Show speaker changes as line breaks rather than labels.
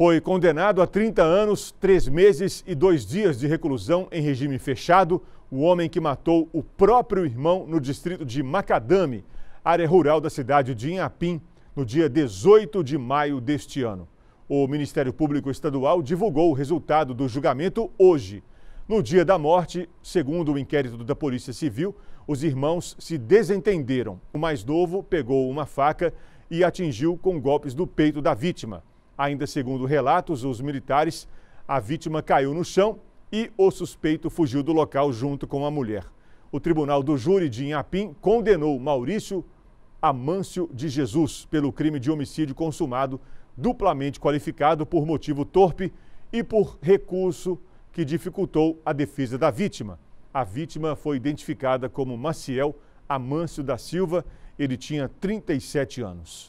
foi condenado a 30 anos, 3 meses e 2 dias de reclusão em regime fechado o homem que matou o próprio irmão no distrito de Macadame, área rural da cidade de Inhapim, no dia 18 de maio deste ano. O Ministério Público Estadual divulgou o resultado do julgamento hoje. No dia da morte, segundo o inquérito da Polícia Civil, os irmãos se desentenderam. O mais novo pegou uma faca e atingiu com golpes do peito da vítima. Ainda segundo relatos, os militares, a vítima caiu no chão e o suspeito fugiu do local junto com a mulher. O Tribunal do Júri de Inhapim condenou Maurício Amâncio de Jesus pelo crime de homicídio consumado duplamente qualificado por motivo torpe e por recurso que dificultou a defesa da vítima. A vítima foi identificada como Maciel Amâncio da Silva, ele tinha 37 anos.